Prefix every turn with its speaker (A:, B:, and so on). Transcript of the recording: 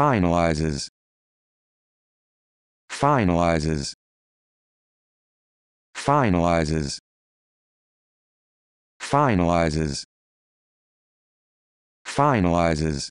A: finalizes finalizes finalizes finalizes finalizes